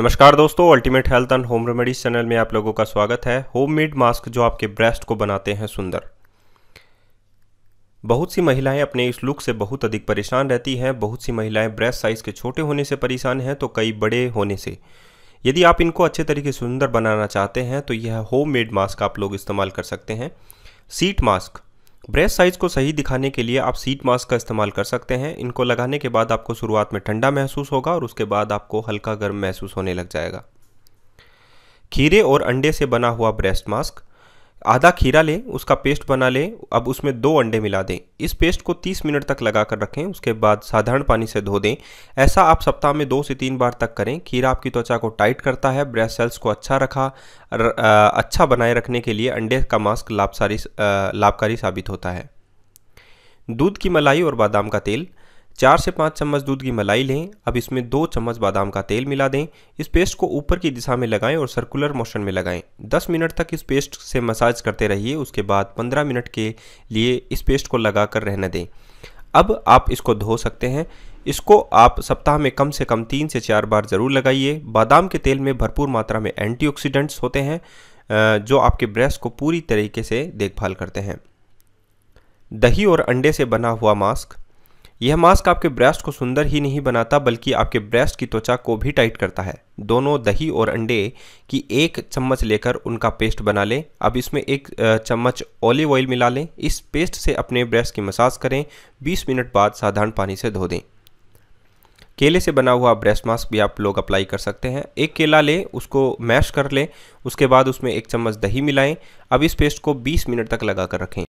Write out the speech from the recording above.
नमस्कार दोस्तों ultimate health and home remedies channel में आप लोगों का स्वागत है होममेड मास्क जो आपके ब्रेस्ट को बनाते हैं सुंदर बहुत सी महिलाएं अपने इस लुक से बहुत अधिक परेशान रहती हैं बहुत सी महिलाएं ब्रेस्ट साइज़ के छोटे होने से परेशान हैं तो कई बड़े होने से यदि आप इनको अच्छे तरीके सुंदर बनाना चाहते हैं तो यह होम मेड मास्क आप लोग इस्तेमाल कर सकते हैं सीट मास्क ब्रेस्ट साइज को सही दिखाने के लिए आप सीट मास्क का इस्तेमाल कर सकते हैं इनको लगाने के बाद आपको शुरुआत में ठंडा महसूस होगा और उसके बाद आपको हल्का गर्म महसूस होने लग जाएगा खीरे और अंडे से बना हुआ ब्रेस्ट मास्क आधा खीरा लें उसका पेस्ट बना लें अब उसमें दो अंडे मिला दें इस पेस्ट को 30 मिनट तक लगा कर रखें उसके बाद साधारण पानी से धो दें ऐसा आप सप्ताह में दो से तीन बार तक करें खीरा आपकी त्वचा को टाइट करता है ब्रेस्ट सेल्स को अच्छा रखा र, आ, अच्छा बनाए रखने के लिए अंडे का मास्क लाभकारी लाभकारी साबित होता है दूध की मलाई और बादाम का तेल चार से पाँच चम्मच दूध की मलाई लें अब इसमें दो चम्मच बादाम का तेल मिला दें इस पेस्ट को ऊपर की दिशा में लगाएं और सर्कुलर मोशन में लगाएं 10 मिनट तक इस पेस्ट से मसाज करते रहिए उसके बाद 15 मिनट के लिए इस पेस्ट को लगा कर रहने दें अब आप इसको धो सकते हैं इसको आप सप्ताह में कम से कम तीन से चार बार ज़रूर लगाइए बादाम के तेल में भरपूर मात्रा में एंटी होते हैं जो आपके ब्रेस्ट को पूरी तरीके से देखभाल करते हैं दही और अंडे से बना हुआ मास्क यह मास्क आपके ब्रेस्ट को सुंदर ही नहीं बनाता बल्कि आपके ब्रेस्ट की त्वचा को भी टाइट करता है दोनों दही और अंडे की एक चम्मच लेकर उनका पेस्ट बना लें अब इसमें एक चम्मच ऑलिव ऑयल मिला लें इस पेस्ट से अपने ब्रेस्ट की मसाज करें 20 मिनट बाद साधारण पानी से धो दें केले से बना हुआ ब्रेस्ट मास्क भी आप लोग अप्लाई कर सकते हैं एक केला लें उसको मैश कर लें उसके बाद उसमें एक चम्मच दही मिलाएं अब इस पेस्ट को 20 मिनट तक लगा कर रखें